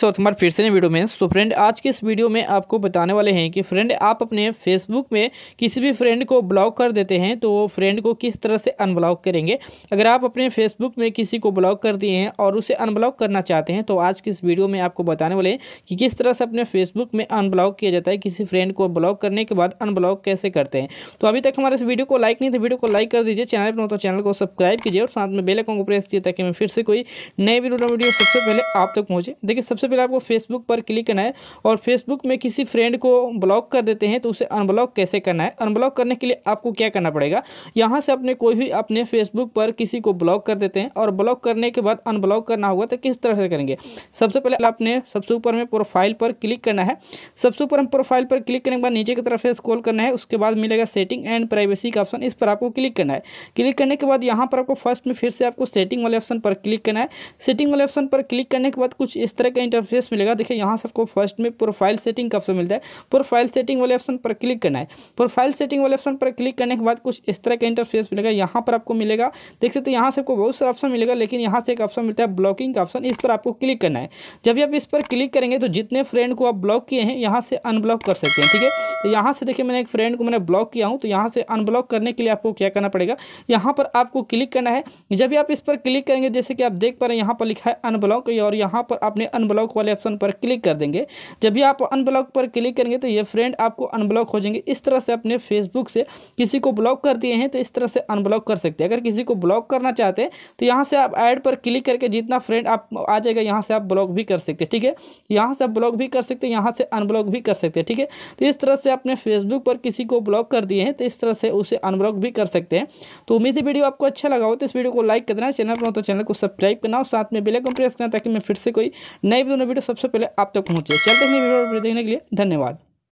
स्वागत हमारे फिर से वीडियो में तो फ्रेंड आज के इस वीडियो में आपको बताने वाले हैं कि फ्रेंड आप अपने फेसबुक में किसी भी फ्रेंड को ब्लॉक कर देते हैं तो वो फ्रेंड को किस तरह से अनब्लॉक करेंगे अगर आप अपने फेसबुक में किसी को ब्लॉक कर दिए हैं और उसे अनब्लॉक करना चाहते हैं तो आज के इस वीडियो में आपको बताने वाले हैं कि किस तरह से अपने फेसबुक में अनब्लॉक किया जाता है किसी फ्रेंड को ब्लॉक करने के बाद अनब्लॉक कैसे करते हैं तो अभी तक हमारे इस वीडियो को लाइक नहीं थे वीडियो को लाइक कर दीजिए चैनल पर हो तो चैनल को सब्सक्राइब कीजिए और साथ में बेलकॉन को प्रेस कीजिए ताकि मैं फिर से कोई नए वीडियो सबसे पहले आप तक पहुँचे देखिए सबसे पहले आपको फेसबुक पर क्लिक करना है और फेसबुक में किसी फ्रेंड को ब्लॉक कर देते हैं तो उसे अनब्लॉक कैसे करना है अनब्लॉक करने के लिए आपको क्या करना पड़ेगा यहाँ से अपने कोई भी अपने फेसबुक पर किसी को ब्लॉक कर देते हैं और ब्लॉक करने के बाद अनब्लॉक करना होगा तो किस तरह से करेंगे सबसे पहले आपने सबसे ऊपर में प्रोफाइल पर क्लिक करना है सबसे ऊपर हम प्रोफाइल पर क्लिक करने के बाद नीचे की तरफ स्क्रॉल करना है उसके बाद मिलेगा सेटिंग एंड प्राइवेसी का ऑप्शन इस पर आपको क्लिक करना है क्लिक करने के बाद यहाँ पर आपको फर्स्ट में फिर से आपको सेटिंग वाले ऑप्शन पर क्लिक करना है सेटिंग वाले ऑप्शन पर क्लिक करने के बाद कुछ इस तरह का इंटरफेस मिलेगा देखिए यहाँ से आपको फर्स्ट में प्रोफाइल सेटिंग का ऑप्शन मिलता है प्रोफाइल सेटिंग वाले ऑप्शन पर क्लिक करना है प्रोफाइल सेटिंग वाले ऑप्शन पर क्लिक करने के बाद कुछ इस तरह का इंटरफेस मिलेगा यहाँ पर आपको मिलेगा देख सकते यहाँ से आपको बहुत सारा ऑप्शन मिलेगा लेकिन यहाँ से एक ऑप्शन मिलता है ब्लॉकिंग का ऑप्शन इस पर आपको क्लिक करना है जब भी आप इस पर क्लिक करेंगे तो जितने फ्रेंड को आप ब्लॉक किए हैं यहाँ से अनब्लॉक कर सकते हैं ठीक है तो यहाँ से देखिए मैंने एक फ्रेंड को मैंने ब्लॉक किया हूँ तो यहाँ से अनब्लॉक करने के लिए आपको क्या करना पड़ेगा यहाँ पर आपको क्लिक करना है जब भी आप इस पर क्लिक करेंगे जैसे कि आप देख पा रहे हैं यहाँ पर लिखा है अनब्लॉक और यहाँ पर आपने अनब्लॉक वाले ऑप्शन पर क्लिक कर देंगे जब भी आप अनब्लॉक पर क्लिक करेंगे तो ये फ्रेंड आपको अनब्लॉक हो जाएंगे इस तरह से अपने फेसबुक से किसी को ब्लॉक कर दिए हैं तो इस तरह से अनब्लॉक कर सकते हैं अगर किसी को ब्लॉक करना चाहते हैं तो यहाँ से आप ऐड पर क्लिक करके जितना फ्रेंड आप आ जाएगा यहाँ से आप ब्लॉक भी कर सकते हैं ठीक है यहाँ से आप ब्लॉक भी कर सकते हैं यहाँ से अनब्लॉक भी कर सकते हैं ठीक है तो इस तरह से आपने फेसबुक पर किसी को ब्लॉक कर दिए हैं तो इस तरह से उसे अनब्लॉक भी कर सकते हैं तो उम्मीद है वीडियो आपको अच्छा लगा हो तो इस वीडियो को लाइक करना चैनल पर हो तो चैनल को सब्सक्राइब करना और साथ में बेलाइकन प्रेस करना ताकि मैं फिर से कोई नई दोनों वीडियो सबसे पहले आप तक पहुँचे चलते हैं वीडियो देखने के लिए धन्यवाद